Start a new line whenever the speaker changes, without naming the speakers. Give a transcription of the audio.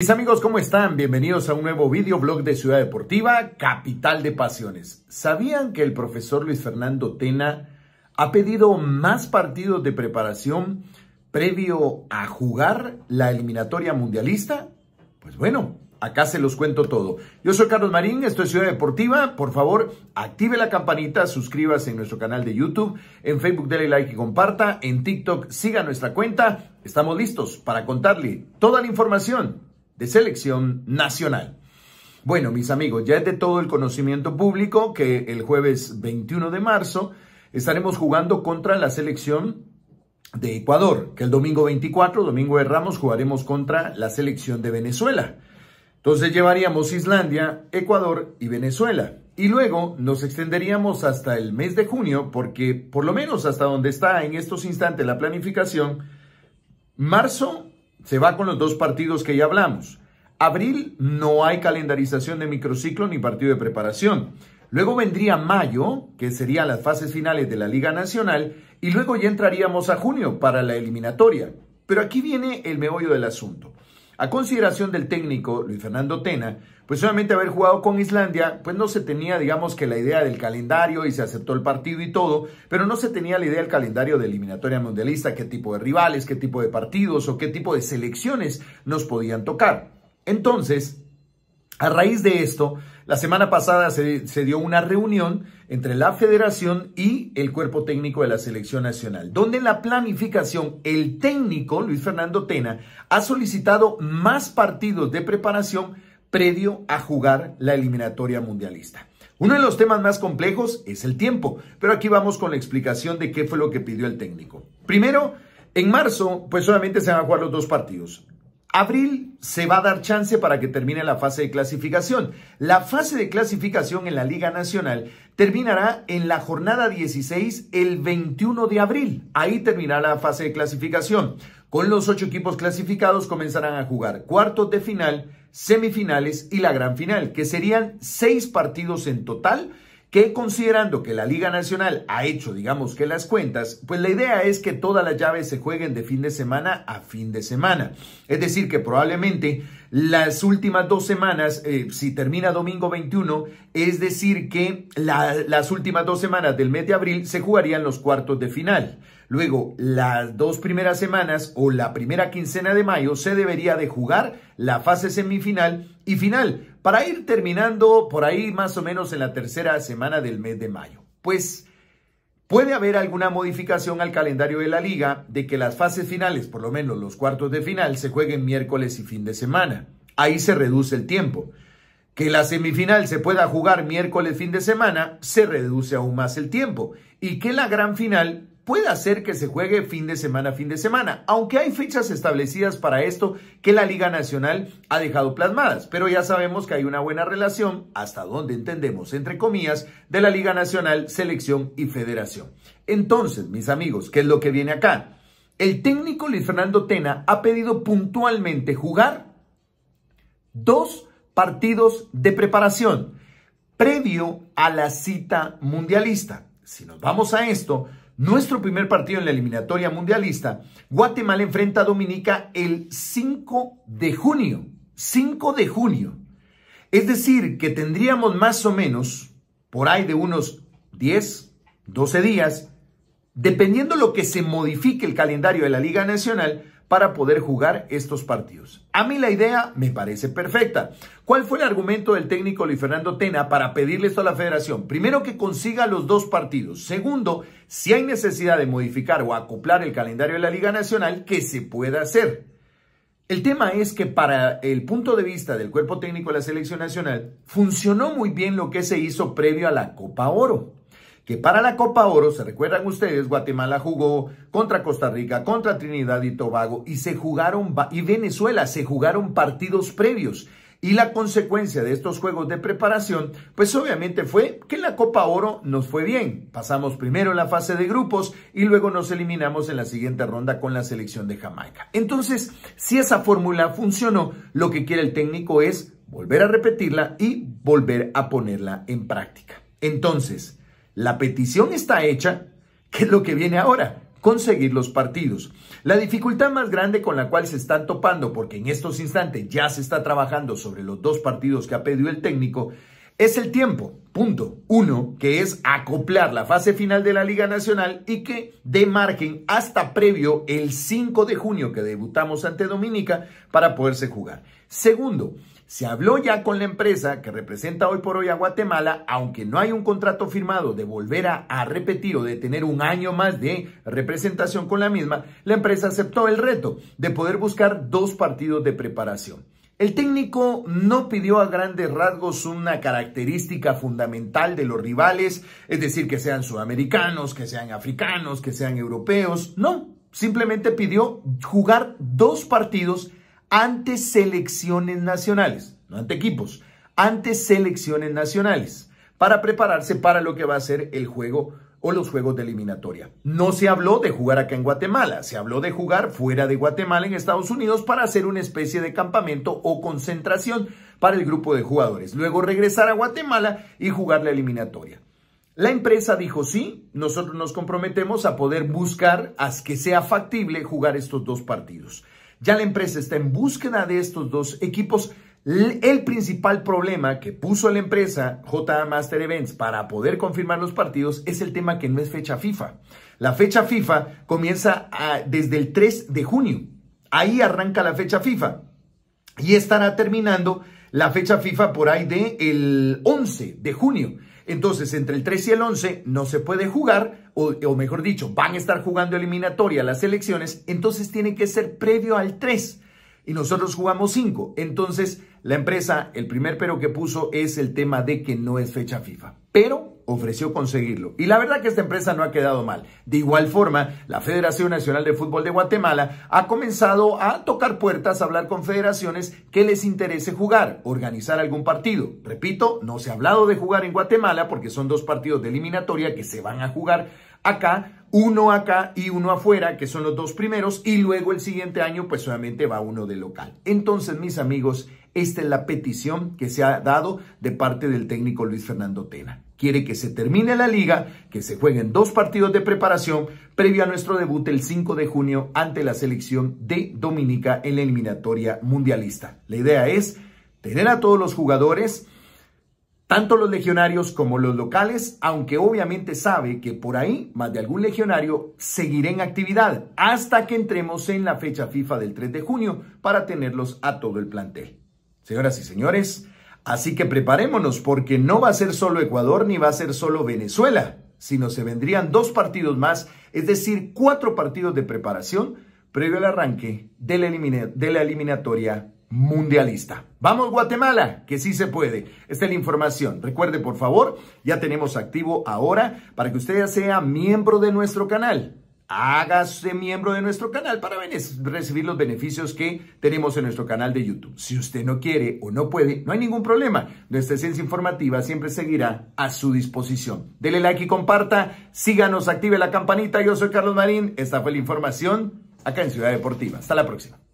Mis amigos, ¿cómo están? Bienvenidos a un nuevo blog de Ciudad Deportiva, Capital de Pasiones. ¿Sabían que el profesor Luis Fernando Tena ha pedido más partidos de preparación previo a jugar la eliminatoria mundialista? Pues bueno, acá se los cuento todo. Yo soy Carlos Marín, esto es Ciudad Deportiva. Por favor, active la campanita, suscríbase en nuestro canal de YouTube, en Facebook dele like y comparta, en TikTok siga nuestra cuenta. Estamos listos para contarle toda la información de selección nacional. Bueno, mis amigos, ya es de todo el conocimiento público que el jueves 21 de marzo estaremos jugando contra la selección de Ecuador, que el domingo 24, domingo de Ramos, jugaremos contra la selección de Venezuela. Entonces llevaríamos Islandia, Ecuador y Venezuela. Y luego nos extenderíamos hasta el mes de junio, porque por lo menos hasta donde está en estos instantes la planificación, marzo se va con los dos partidos que ya hablamos. Abril no hay calendarización de microciclo ni partido de preparación. Luego vendría mayo, que serían las fases finales de la Liga Nacional, y luego ya entraríamos a junio para la eliminatoria. Pero aquí viene el meollo del asunto. A consideración del técnico Luis Fernando Tena, pues solamente haber jugado con Islandia, pues no se tenía, digamos, que la idea del calendario y se aceptó el partido y todo, pero no se tenía la idea del calendario de eliminatoria mundialista, qué tipo de rivales, qué tipo de partidos o qué tipo de selecciones nos podían tocar. Entonces, a raíz de esto, la semana pasada se, dio una reunión entre la federación y el cuerpo técnico de la selección nacional, donde en la planificación el técnico Luis Fernando Tena ha solicitado más partidos de preparación previo a jugar la eliminatoria mundialista. Uno de los temas más complejos es el tiempo, pero aquí vamos con la explicación de qué fue lo que pidió el técnico. Primero, en marzo, pues solamente se van a jugar los dos partidos. Abril se va a dar chance para que termine la fase de clasificación. La fase de clasificación en la Liga Nacional terminará en la jornada 16 el 21 de abril. Ahí terminará la fase de clasificación. Con los ocho equipos clasificados comenzarán a jugar cuartos de final semifinales y la gran final, que serían seis partidos en total que considerando que la Liga Nacional ha hecho, digamos que las cuentas, pues la idea es que todas las llaves se jueguen de fin de semana a fin de semana. Es decir, que probablemente las últimas dos semanas, eh, si termina domingo 21, es decir, que las últimas dos semanas del mes de abril se jugarían los cuartos de final. Luego, las dos primeras semanas o la primera quincena de mayo se debería de jugar la fase semifinal y final para ir terminando por ahí más o menos en la tercera semana del mes de mayo. Pues puede haber alguna modificación al calendario de la liga de que las fases finales, por lo menos los cuartos de final, se jueguen miércoles y fin de semana. Ahí se reduce el tiempo. Que la semifinal se pueda jugar miércoles fin de semana, se reduce aún más el tiempo. Y que la gran final puede hacer que se juegue fin de semana fin de semana, aunque hay fechas establecidas para esto que la Liga Nacional ha dejado plasmadas, pero ya sabemos que hay una buena relación, hasta donde entendemos, entre comillas, de la Liga Nacional, selección y federación. Entonces, mis amigos, ¿qué es lo que viene acá? El técnico Luis Fernando Tena ha pedido puntualmente jugar dos partidos de preparación previo a la cita mundialista. Si nos vamos a esto, nuestro primer partido en la eliminatoria mundialista, Guatemala enfrenta a Dominica el 5 de junio. 5 de junio. Es decir, que tendríamos más o menos, por ahí de unos 10, 12 días, dependiendo lo que se modifique el calendario de la Liga Nacional, para poder jugar estos partidos. A mí la idea me parece perfecta. ¿Cuál fue el argumento del técnico Luis Fernando Tena para pedirle esto a la federación? Primero, que consiga los dos partidos. Segundo, si hay necesidad de modificar o acoplar el calendario de la Liga Nacional, que se pueda hacer. El tema es que para el punto de vista del cuerpo técnico de la selección nacional, funcionó muy bien lo que se hizo previo a la Copa Oro que para la Copa Oro, se recuerdan ustedes, Guatemala jugó contra Costa Rica, contra Trinidad y Tobago y se jugaron y Venezuela se jugaron partidos previos. Y la consecuencia de estos juegos de preparación, pues obviamente fue que la Copa Oro nos fue bien. Pasamos primero en la fase de grupos y luego nos eliminamos en la siguiente ronda con la selección de Jamaica. Entonces, si esa fórmula funcionó, lo que quiere el técnico es volver a repetirla y volver a ponerla en práctica. Entonces, la petición está hecha. ¿Qué es lo que viene ahora? Conseguir los partidos. La dificultad más grande con la cual se están topando, porque en estos instantes ya se está trabajando sobre los dos partidos que ha pedido el técnico, es el tiempo. Punto. Uno, que es acoplar la fase final de la Liga Nacional y que de margen hasta previo el 5 de junio que debutamos ante Dominica para poderse jugar. Segundo, se habló ya con la empresa que representa hoy por hoy a Guatemala, aunque no hay un contrato firmado de volver a, repetir o de tener un año más de representación con la misma, la empresa aceptó el reto de poder buscar dos partidos de preparación. El técnico no pidió a grandes rasgos una característica fundamental de los rivales, es decir, que sean sudamericanos, que sean africanos, que sean europeos, no, simplemente pidió jugar dos partidos ante selecciones nacionales, no ante equipos, ante selecciones nacionales, para prepararse para lo que va a ser el juego o los juegos de eliminatoria. No se habló de jugar acá en Guatemala, se habló de jugar fuera de Guatemala en Estados Unidos para hacer una especie de campamento o concentración para el grupo de jugadores, luego regresar a Guatemala y jugar la eliminatoria. La empresa dijo, sí, nosotros nos comprometemos a poder buscar a que sea factible jugar estos dos partidos. Ya la empresa está en búsqueda de estos dos equipos. El principal problema que puso la empresa JA Master Events para poder confirmar los partidos es el tema que no es fecha FIFA. La fecha FIFA comienza ah, desde el 3 de junio. Ahí arranca la fecha FIFA y estará terminando la fecha FIFA por ahí de el 11 de junio. Entonces, entre el 3 y el 11 no se puede jugar, o, mejor dicho, van a estar jugando eliminatoria las elecciones, entonces tiene que ser previo al 3 y nosotros jugamos 5. Entonces, la empresa, el primer pero que puso es el tema de que no es fecha FIFA. Pero ofreció conseguirlo. Y la verdad que esta empresa no ha quedado mal. De igual forma, la Federación Nacional de Fútbol de Guatemala ha comenzado a tocar puertas, a hablar con federaciones que les interese jugar, organizar algún partido. Repito, no se ha hablado de jugar en Guatemala porque son dos partidos de eliminatoria que se van a jugar acá uno acá y uno afuera, que son los dos primeros, y luego el siguiente año pues solamente va uno de local. Entonces, mis amigos, esta es la petición que se ha dado de parte del técnico Luis Fernando Tena. Quiere que se termine la liga, que se jueguen dos partidos de preparación previo a nuestro debut el 5 de junio ante la selección de Dominica en la eliminatoria mundialista. La idea es tener a todos los jugadores, tanto los legionarios como los locales, aunque obviamente sabe que por ahí más de algún legionario seguirá en actividad hasta que entremos en la fecha FIFA del 3 de junio para tenerlos a todo el plantel. Señoras y señores, así que preparémonos porque no va a ser solo Ecuador ni va a ser solo Venezuela, sino se vendrían dos partidos más, es decir, cuatro partidos de preparación previo al arranque de la, de la eliminatoria mundialista. Vamos Guatemala, que sí se puede. Esta es la información. Recuerde, por favor, ya tenemos activo ahora para que usted ya sea miembro de nuestro canal. Hágase miembro de nuestro canal para recibir los beneficios que tenemos en nuestro canal de YouTube. Si usted no quiere o no puede, no hay ningún problema. Nuestra ciencia informativa siempre seguirá a su disposición. Dele like y comparta, síganos, active la campanita. Yo soy Carlos Marín. Esta fue la información acá en Ciudad Deportiva. Hasta la próxima.